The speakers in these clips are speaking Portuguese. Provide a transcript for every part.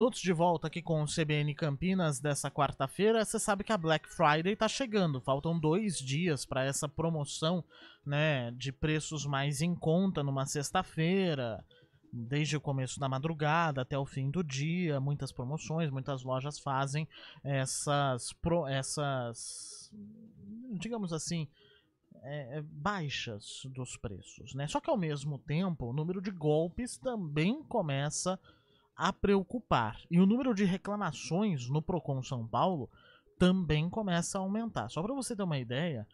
Todos de volta aqui com o CBN Campinas dessa quarta-feira. Você sabe que a Black Friday está chegando, faltam dois dias para essa promoção né, de preços mais em conta numa sexta-feira, desde o começo da madrugada até o fim do dia. Muitas promoções, muitas lojas fazem essas, pro, essas digamos assim, é, é baixas dos preços. Né? Só que ao mesmo tempo, o número de golpes também começa a a preocupar. E o número de reclamações no Procon São Paulo também começa a aumentar. Só para você ter uma ideia,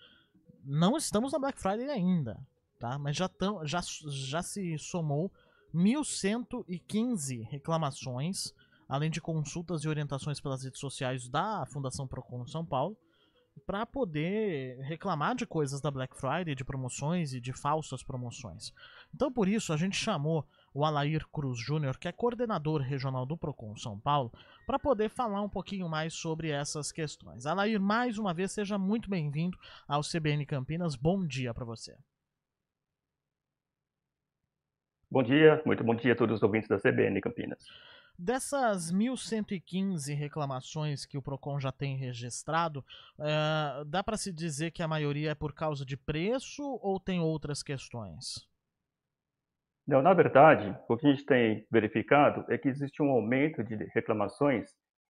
não estamos na Black Friday ainda, tá? Mas já, tão, já, já se somou 1.115 reclamações, além de consultas e orientações pelas redes sociais da Fundação Procon São Paulo, para poder reclamar de coisas da Black Friday, de promoções e de falsas promoções. Então, por isso, a gente chamou o Alair Cruz Júnior, que é coordenador regional do Procon São Paulo, para poder falar um pouquinho mais sobre essas questões. Alair, mais uma vez, seja muito bem-vindo ao CBN Campinas. Bom dia para você. Bom dia, muito bom dia a todos os ouvintes da CBN Campinas. Dessas 1.115 reclamações que o PROCON já tem registrado, é, dá para se dizer que a maioria é por causa de preço ou tem outras questões? Não, na verdade, o que a gente tem verificado é que existe um aumento de reclamações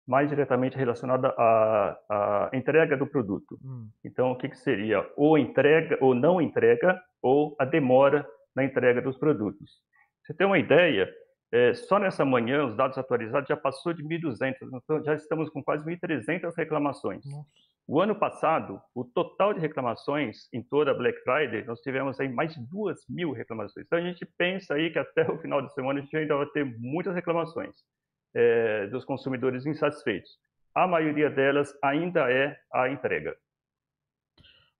mais diretamente relacionada à, à entrega do produto. Hum. Então, o que, que, seria? Ou entrega, ou não entrega, ou a demora na entrega dos produtos. Você tem uma ideia? É, só nessa manhã, os dados atualizados já passou de 1.200, então já estamos com quase 1.300 reclamações. Nossa. O ano passado, o total de reclamações em toda a Black Friday, nós tivemos aí mais de duas mil reclamações. Então a gente pensa aí que até o final de semana a gente ainda vai ter muitas reclamações é, dos consumidores insatisfeitos. A maioria delas ainda é a entrega.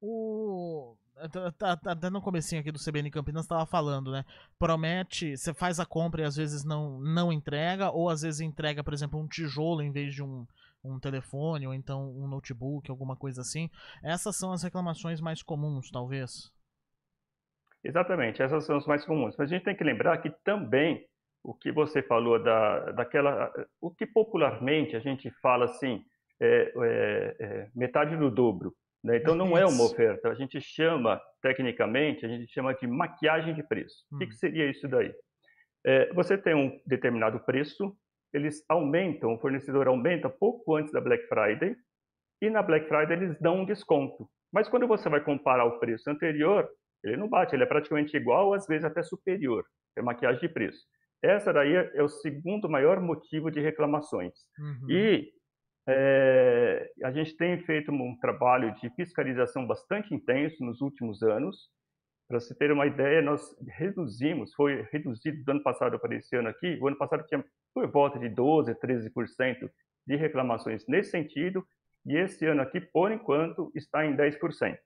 O tá, tá, tá até no comecinho aqui do CBN Campinas estava falando, né? Promete, você faz a compra e às vezes não, não entrega, ou às vezes entrega, por exemplo, um tijolo em vez de um, um telefone ou então um notebook, alguma coisa assim. Essas são as reclamações mais comuns, talvez. Exatamente, essas são as mais comuns. Mas a gente tem que lembrar que também o que você falou da, daquela, o que popularmente a gente fala assim, é, é, é metade do dobro. Né? Então não é uma oferta. A gente chama, tecnicamente, a gente chama de maquiagem de preço. Hum. O que, hum. que seria isso daí? É, você tem um determinado preço eles aumentam, o fornecedor aumenta pouco antes da Black Friday, e na Black Friday eles dão um desconto. Mas quando você vai comparar o preço anterior, ele não bate, ele é praticamente igual, às vezes até superior. É maquiagem de preço. Essa daí é o segundo maior motivo de reclamações. Uhum. E é, a gente tem feito um trabalho de fiscalização bastante intenso nos últimos anos para se ter uma ideia, nós reduzimos, foi reduzido do ano passado para esse ano aqui, o ano passado tinha por volta de 12%, 13% de reclamações nesse sentido, e esse ano aqui, por enquanto, está em 10%.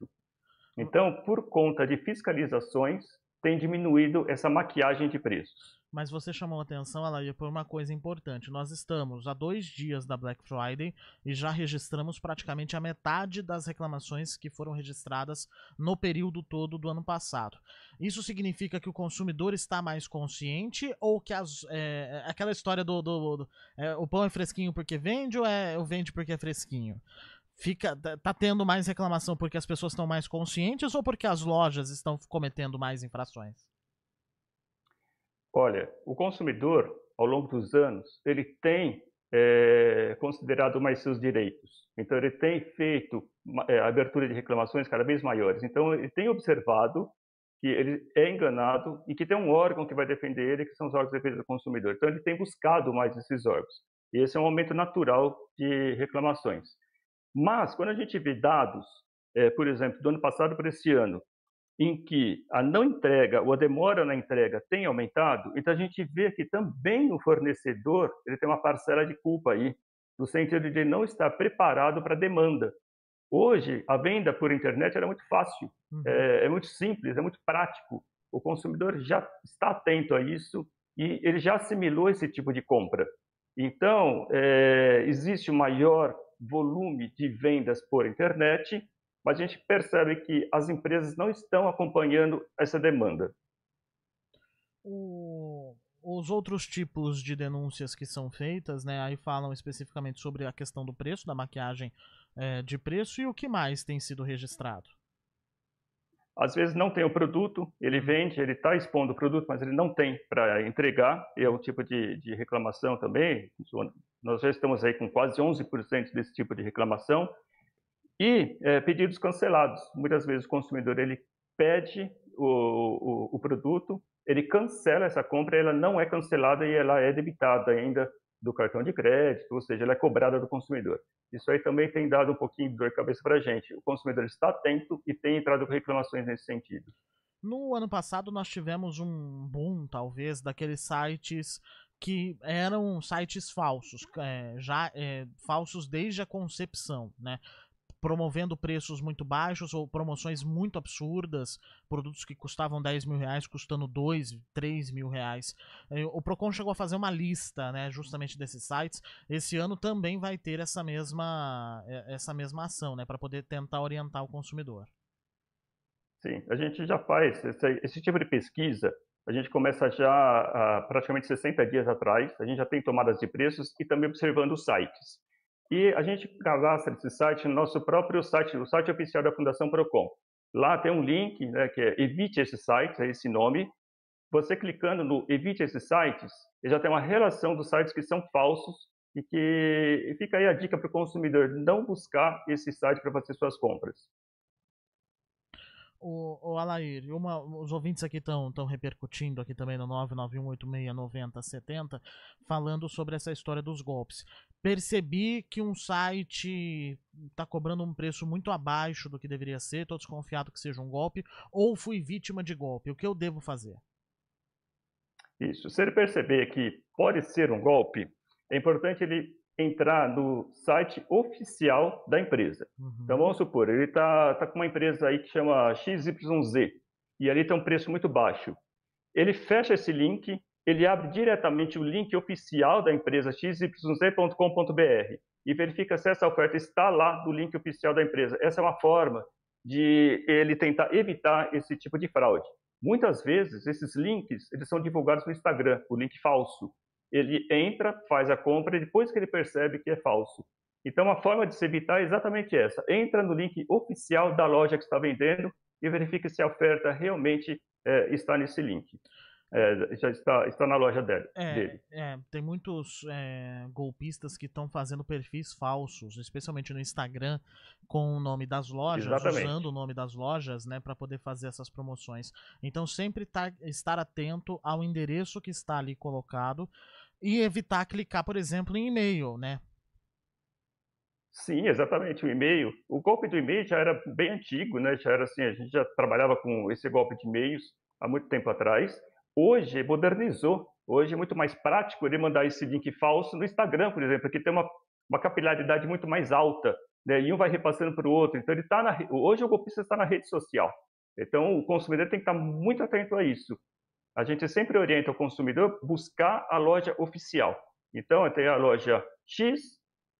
Então, por conta de fiscalizações, tem diminuído essa maquiagem de preços. Mas você chamou a atenção, Alaia, por uma coisa importante. Nós estamos a dois dias da Black Friday e já registramos praticamente a metade das reclamações que foram registradas no período todo do ano passado. Isso significa que o consumidor está mais consciente ou que as, é, é aquela história do, do, do é, o pão é fresquinho porque vende ou é eu vende porque é fresquinho? fica tá, tá tendo mais reclamação porque as pessoas estão mais conscientes ou porque as lojas estão cometendo mais infrações? Olha, o consumidor, ao longo dos anos, ele tem é, considerado mais seus direitos. Então, ele tem feito é, abertura de reclamações cada vez maiores. Então, ele tem observado que ele é enganado e que tem um órgão que vai defender ele, que são os órgãos de defesa do consumidor. Então, ele tem buscado mais esses órgãos. E esse é um aumento natural de reclamações. Mas, quando a gente vê dados, é, por exemplo, do ano passado para esse ano, em que a não entrega ou a demora na entrega tem aumentado, então a gente vê que também o fornecedor ele tem uma parcela de culpa aí, no sentido de não estar preparado para a demanda. Hoje, a venda por internet era muito fácil, uhum. é, é muito simples, é muito prático. O consumidor já está atento a isso e ele já assimilou esse tipo de compra. Então, é, existe o maior volume de vendas por internet, mas a gente percebe que as empresas não estão acompanhando essa demanda. O, os outros tipos de denúncias que são feitas, né, aí falam especificamente sobre a questão do preço, da maquiagem é, de preço, e o que mais tem sido registrado? Às vezes não tem o produto, ele vende, ele está expondo o produto, mas ele não tem para entregar, é um tipo de, de reclamação também. Nós já estamos aí com quase 11% desse tipo de reclamação. E é, pedidos cancelados. Muitas vezes o consumidor ele pede o, o, o, produto, ele cancela essa compra, ela não é cancelada e ela é debitada ainda do cartão de crédito, ou seja, ela é cobrada do consumidor. Isso aí também tem dado um pouquinho de dor de cabeça para a gente. O consumidor está atento e tem entrado com reclamações nesse sentido. No ano passado, nós tivemos um boom, talvez, daqueles sites que eram sites falsos, é, já é, falsos desde a concepção, né? promovendo preços muito baixos ou promoções muito absurdas, produtos que custavam 10 mil reais custando 2, 3 mil reais. O Procon chegou a fazer uma lista né, justamente desses sites. Esse ano também vai ter essa mesma, é, essa mesma ação né, para poder tentar orientar o consumidor. Sim, a gente já faz esse, esse tipo de pesquisa a gente começa já há praticamente 60 dias atrás, a gente já tem tomadas de preços e também observando os sites e a gente cadastra esse site no nosso próprio site, o site oficial da Fundação Procon. Lá tem um link né, que é Evite esse site, é esse nome. Você clicando no Evite esses sites, já tem uma relação dos sites que são falsos e que e fica aí a dica para o consumidor não buscar esse site para fazer suas compras o, o Alair, uma, os ouvintes aqui estão repercutindo aqui também no 991869070, falando sobre essa história dos golpes. Percebi que um site está cobrando um preço muito abaixo do que deveria ser, estou desconfiado que seja um golpe, ou fui vítima de golpe. O que eu devo fazer? Isso. Se ele perceber que pode ser um golpe, é importante ele entrar no site oficial da empresa. Uhum. Então vamos supor, ele está tá com uma empresa aí que chama XYZ e ali tem um preço muito baixo. Ele fecha esse link, ele abre diretamente o link oficial da empresa xyz.com.br e verifica se essa oferta está lá no link oficial da empresa. Essa é uma forma de ele tentar evitar esse tipo de fraude. Muitas vezes esses links eles são divulgados no Instagram, o link falso ele entra, faz a compra e depois que ele percebe que é falso. Então, a forma de se evitar é exatamente essa. Entra no link oficial da loja que está vendendo e verifique se a oferta realmente é, está nesse link. É, já está, está na loja dele. É, dele. é tem muitos é, golpistas que estão fazendo perfis falsos, especialmente no Instagram, com o nome das lojas, Exatamente. usando o nome das lojas, né, para poder fazer essas promoções. Então sempre tá, estar atento ao endereço que está ali colocado e evitar clicar, por exemplo, em e-mail, né? Sim, exatamente, o e-mail. O golpe do e-mail já era bem antigo, né? Já era assim, a gente já trabalhava com esse golpe de e-mails há muito tempo atrás. Hoje modernizou. Hoje é muito mais prático ele mandar esse link falso no Instagram, por exemplo, que tem uma, uma capilaridade muito mais alta. Né? E um vai repassando para o outro. Então ele está na, hoje o golpista está na rede social. Então o consumidor tem que estar muito atento a isso a gente sempre orienta o consumidor buscar a loja oficial. Então, tem a loja X,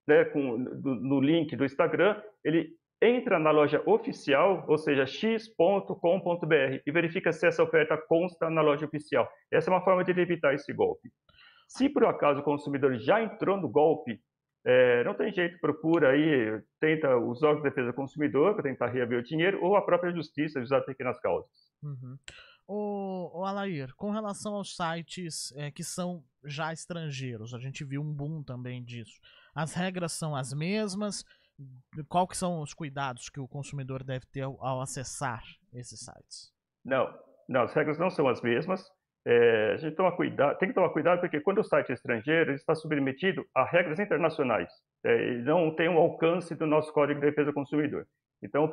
né, com, do, no link do Instagram, ele entra na loja oficial, ou seja, x.com.br, e verifica se essa oferta consta na loja oficial. Essa é uma forma de evitar esse golpe. Se por acaso o consumidor já entrou no golpe, é, não tem jeito, procura aí, tenta os órgãos de defesa do consumidor para tentar reaver o dinheiro ou a própria justiça, usar pequenas causas. Uhum o, o Alair, com relação aos sites é, que são já estrangeiros, a gente viu um boom também disso. As regras são as mesmas? Qual que são os cuidados que o consumidor deve ter ao, ao acessar esses sites? Não, não, as regras não são as mesmas. É, a gente toma cuidado, tem que tomar cuidado porque quando o site é estrangeiro, ele está submetido a regras internacionais. É, ele não tem o um alcance do nosso Código de Defesa do Consumidor. Então,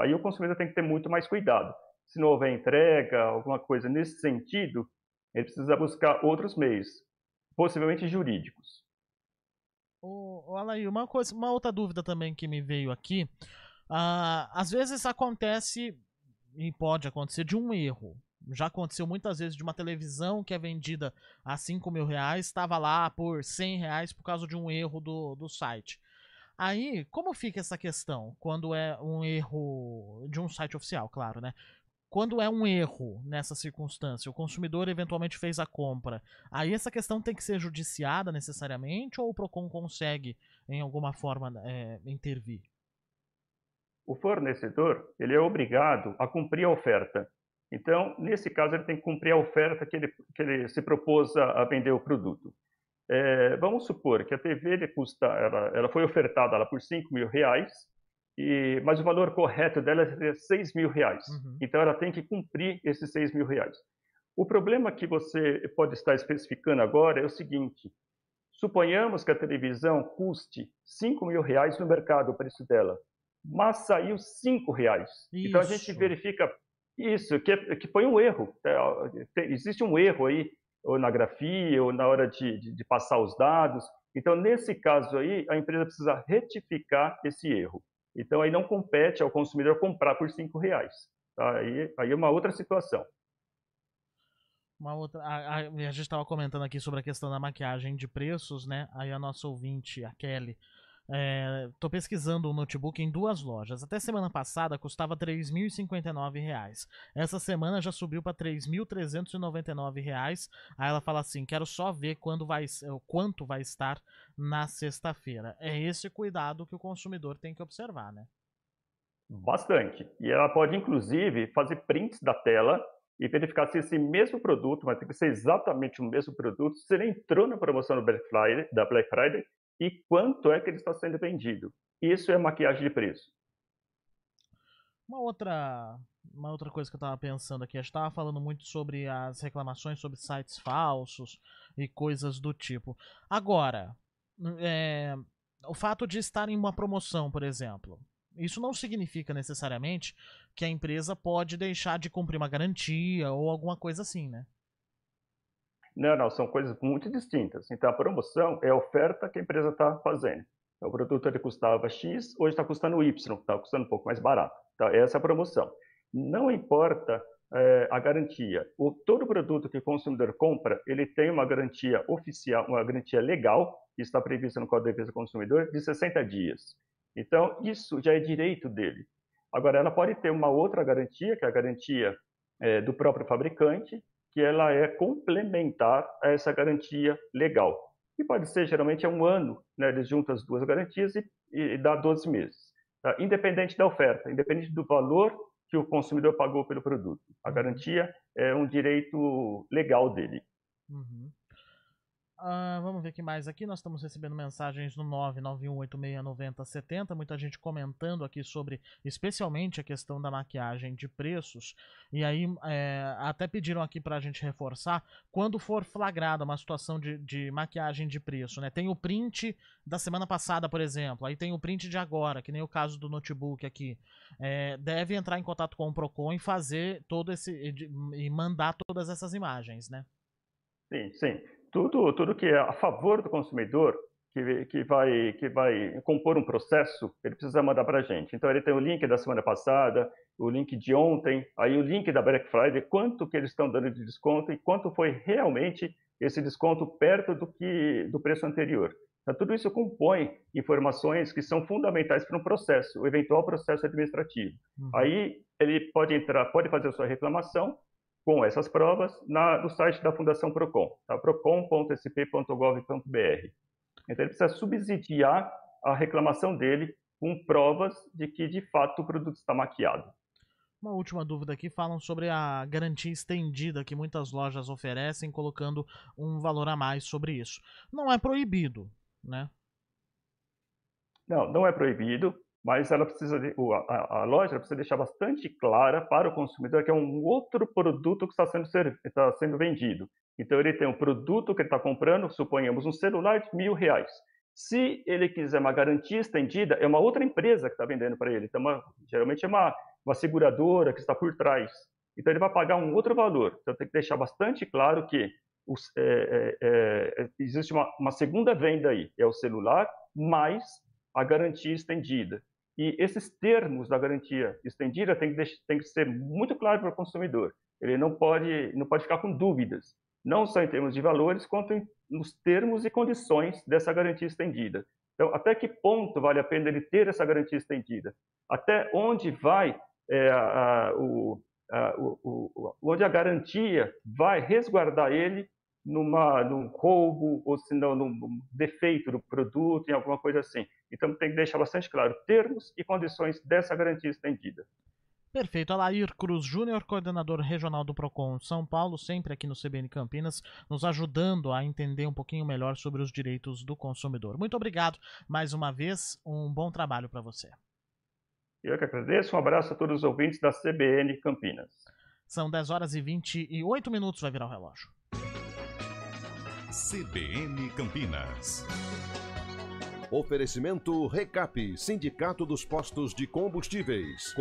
aí o consumidor tem que ter muito mais cuidado se não houver entrega, alguma coisa nesse sentido, ele precisa buscar outros meios, possivelmente jurídicos. O, aí Alaí, uma, coisa, uma outra dúvida também que me veio aqui. às vezes acontece, e pode acontecer, de um erro. Já aconteceu muitas vezes de uma televisão que é vendida a 5 mil reais, estava lá por 100 reais por causa de um erro do, do site. Aí, como fica essa questão quando é um erro de um site oficial, claro, né? quando é um erro nessa circunstância, o consumidor eventualmente fez a compra, aí essa questão tem que ser judiciada necessariamente ou o PROCON consegue, em alguma forma, é, intervir? O fornecedor ele é obrigado a cumprir a oferta. Então, nesse caso, ele tem que cumprir a oferta que ele, que ele se propôs a, vender o produto. É, vamos supor que a TV custa, ela, ela foi ofertada ela por 5 mil reais e, mas o valor correto dela é 6 mil reais. Uhum. Então ela tem que cumprir esses 6 mil reais. O problema que você pode estar especificando agora é o seguinte: suponhamos que a televisão custe 5 mil reais no mercado o preço dela, mas saiu 5 reais. Isso. Então a gente verifica isso, que, é, que foi um erro. É, existe um erro aí, ou na grafia, ou na hora de, de, de passar os dados. Então, nesse caso aí, a empresa precisa retificar esse erro. Então aí não compete ao consumidor comprar por cinco reais. Tá? Aí, aí é uma outra situação. Uma outra, a, a, a gente estava comentando aqui sobre a questão da maquiagem de preços, né? Aí a nossa ouvinte, a Kelly, Estou é, pesquisando o um notebook em duas lojas. Até semana passada custava R$ 3.059. Essa semana já subiu para R$ 3.399. Aí ela fala assim: quero só ver quando vai, quanto vai estar na sexta-feira. É esse cuidado que o consumidor tem que observar, né? Bastante. E ela pode, inclusive, fazer prints da tela e verificar se esse mesmo produto, mas tem que ser exatamente o mesmo produto, se ele entrou na promoção do Black Friday, da Black Friday e quanto é que ele está sendo vendido. Isso é maquiagem de preço. Uma outra, uma outra coisa que eu estava pensando aqui, a gente estava falando muito sobre as reclamações sobre sites falsos e coisas do tipo. Agora, é, o fato de estar em uma promoção, por exemplo, isso não significa necessariamente que a empresa pode deixar de cumprir uma garantia ou alguma coisa assim, né? Não, não, são coisas muito distintas. Então, a promoção é a oferta que a empresa está fazendo. Então, o produto ele custava X, hoje está custando Y, está custando um pouco mais barato. Então, essa é a promoção. Não importa é, a garantia. O, todo produto que o consumidor compra, ele tem uma garantia oficial, uma garantia legal, que está prevista no Código de Defesa do Consumidor, de 60 dias. Então, isso já é direito dele. Agora, ela pode ter uma outra garantia, que é a garantia é, do próprio fabricante, que ela é complementar a essa garantia legal. E pode ser, geralmente, é um ano, né? eles juntam as duas garantias e, e dá 12 meses. Tá? Independente da oferta, independente do valor que o consumidor pagou pelo produto. A garantia é um direito legal dele. Uh, vamos ver o que mais aqui. Nós estamos recebendo mensagens no 991869070. Muita gente comentando aqui sobre, especialmente, a questão da maquiagem de preços. E aí, é, até pediram aqui para a gente reforçar: quando for flagrada uma situação de, de maquiagem de preço, né? Tem o print da semana passada, por exemplo, aí tem o print de agora, que nem o caso do notebook aqui. É, deve entrar em contato com o PROCON e fazer todo esse. e mandar todas essas imagens, né? Sim, sim tudo, tudo que é a favor do consumidor, que, que, vai, que vai compor um processo, ele precisa mandar para a gente. Então, ele tem o link da semana passada, o link de ontem, aí o link da Black Friday, quanto que eles estão dando de desconto e quanto foi realmente esse desconto perto do, que, do preço anterior. Então, tudo isso compõe informações que são fundamentais para um processo, o eventual processo administrativo. Uhum. Aí ele pode entrar, pode fazer a sua reclamação com essas provas na, no site da Fundação Procon, tá? procon.sp.gov.br. Então, ele precisa subsidiar a reclamação dele com provas de que, de fato, o produto está maquiado. Uma última dúvida aqui, falam sobre a garantia estendida que muitas lojas oferecem, colocando um valor a mais sobre isso. Não é proibido, né? Não, não é proibido mas ela precisa de, a, a, loja precisa deixar bastante clara para o consumidor que é um outro produto que está sendo, está sendo vendido. Então ele tem um produto que ele está comprando, suponhamos um celular de mil reais. Se ele quiser uma garantia estendida, é uma outra empresa que está vendendo para ele. Então, uma, geralmente é uma, uma seguradora que está por trás. Então ele vai pagar um outro valor. Então tem que deixar bastante claro que os, é, é, é, existe uma, uma segunda venda aí, é o celular mais a garantia estendida. E esses termos da garantia estendida tem que, deixar, tem que ser muito claro para o consumidor. Ele não pode, não pode ficar com dúvidas, não só em termos de valores, quanto em, nos termos e condições dessa garantia estendida. Então, até que ponto vale a pena ele ter essa garantia estendida? Até onde vai é, a, a, o, a, o, o, onde a garantia vai resguardar ele numa, num roubo ou se não num defeito do produto, em alguma coisa assim. Então tem que deixar bastante claro termos e condições dessa garantia estendida. Perfeito. Alair Cruz Júnior, coordenador regional do PROCON São Paulo, sempre aqui no CBN Campinas, nos ajudando a entender um pouquinho melhor sobre os direitos do consumidor. Muito obrigado mais uma vez, um bom trabalho para você. Eu que agradeço, um abraço a todos os ouvintes da CBN Campinas. São 10 horas e 28 minutos, vai virar o relógio. CBN Campinas. Oferecimento Recap, Sindicato dos Postos de Combustíveis.